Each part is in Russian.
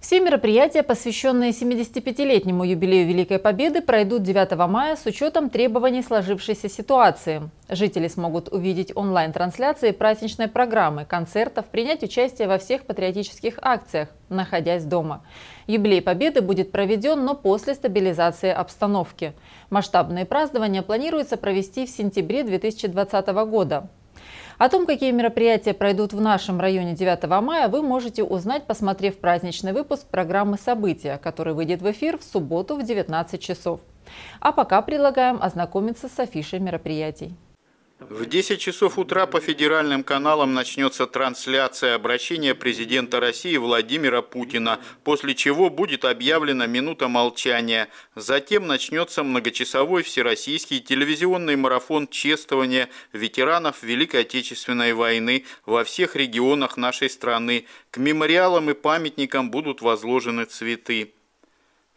Все мероприятия, посвященные 75-летнему юбилею Великой Победы, пройдут 9 мая с учетом требований сложившейся ситуации. Жители смогут увидеть онлайн-трансляции праздничной программы, концертов, принять участие во всех патриотических акциях, находясь дома. Юбилей Победы будет проведен, но после стабилизации обстановки. Масштабные празднования планируется провести в сентябре 2020 года. О том, какие мероприятия пройдут в нашем районе 9 мая, вы можете узнать, посмотрев праздничный выпуск программы «События», который выйдет в эфир в субботу в 19 часов. А пока предлагаем ознакомиться с афишей мероприятий. В 10 часов утра по федеральным каналам начнется трансляция обращения президента России Владимира Путина, после чего будет объявлена минута молчания. Затем начнется многочасовой всероссийский телевизионный марафон чествования ветеранов Великой Отечественной войны во всех регионах нашей страны. К мемориалам и памятникам будут возложены цветы.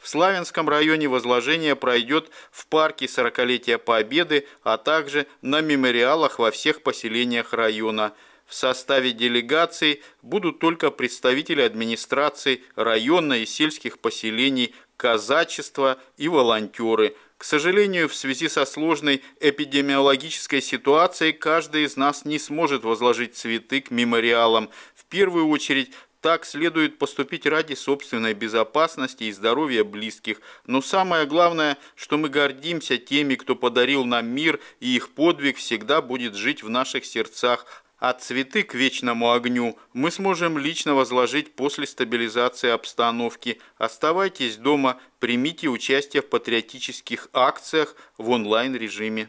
В Славянском районе возложение пройдет в парке 40-летия Победы, а также на мемориалах во всех поселениях района. В составе делегации будут только представители администрации района и сельских поселений, казачества и волонтеры. К сожалению, в связи со сложной эпидемиологической ситуацией каждый из нас не сможет возложить цветы к мемориалам. В первую очередь так следует поступить ради собственной безопасности и здоровья близких. Но самое главное, что мы гордимся теми, кто подарил нам мир, и их подвиг всегда будет жить в наших сердцах. А цветы к вечному огню мы сможем лично возложить после стабилизации обстановки. Оставайтесь дома, примите участие в патриотических акциях в онлайн-режиме.